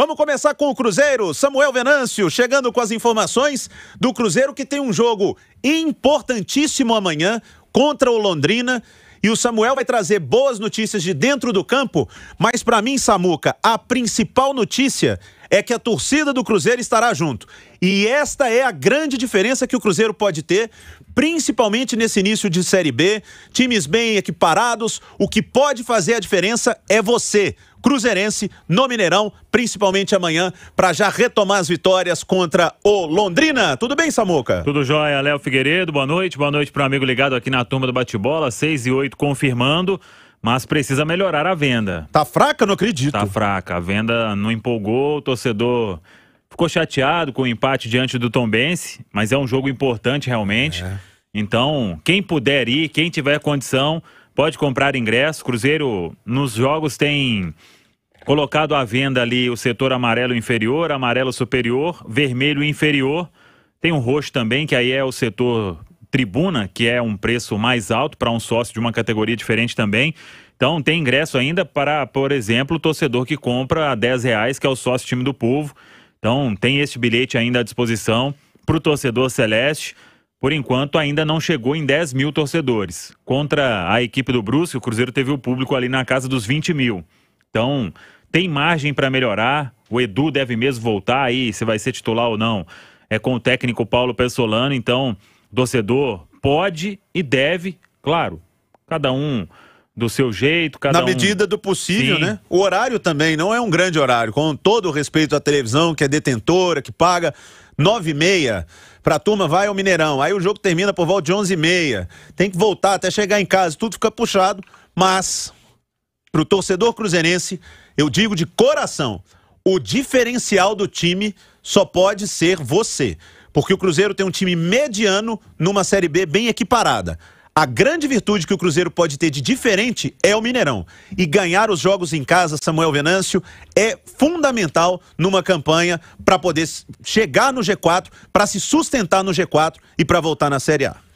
Vamos começar com o Cruzeiro. Samuel Venâncio chegando com as informações do Cruzeiro que tem um jogo importantíssimo amanhã contra o Londrina. E o Samuel vai trazer boas notícias de dentro do campo, mas para mim, Samuca, a principal notícia é que a torcida do Cruzeiro estará junto. E esta é a grande diferença que o Cruzeiro pode ter, principalmente nesse início de Série B. Times bem equiparados, o que pode fazer a diferença é você, Cruzeirense, no Mineirão, principalmente amanhã, para já retomar as vitórias contra o Londrina. Tudo bem, Samuca? Tudo jóia, Léo Figueiredo, boa noite. Boa noite para o amigo ligado aqui na turma do bate-bola, 6 e 8 confirmando mas precisa melhorar a venda. Tá fraca, não acredito. Tá fraca. A venda não empolgou, o torcedor ficou chateado com o empate diante do Tombense, mas é um jogo importante realmente. É. Então, quem puder ir, quem tiver condição, pode comprar ingresso. Cruzeiro nos jogos tem colocado à venda ali o setor amarelo inferior, amarelo superior, vermelho inferior. Tem um roxo também, que aí é o setor tribuna, que é um preço mais alto para um sócio de uma categoria diferente também. Então tem ingresso ainda para, por exemplo, o torcedor que compra a 10 reais, que é o sócio time do povo. Então tem este bilhete ainda à disposição para o torcedor celeste. Por enquanto, ainda não chegou em 10 mil torcedores. Contra a equipe do Brusque, o Cruzeiro teve o público ali na casa dos 20 mil. Então, tem margem para melhorar. O Edu deve mesmo voltar aí, se vai ser titular ou não. É com o técnico Paulo Pessolano, então torcedor pode e deve, claro, cada um do seu jeito, cada Na um... medida do possível, Sim. né? O horário também não é um grande horário, com todo o respeito à televisão, que é detentora, que paga nove e meia, pra turma vai ao Mineirão, aí o jogo termina por volta de onze e meia, tem que voltar até chegar em casa, tudo fica puxado, mas pro torcedor cruzeirense, eu digo de coração, o diferencial do time só pode ser você porque o Cruzeiro tem um time mediano numa Série B bem equiparada. A grande virtude que o Cruzeiro pode ter de diferente é o Mineirão. E ganhar os jogos em casa, Samuel Venâncio, é fundamental numa campanha para poder chegar no G4, para se sustentar no G4 e para voltar na Série A.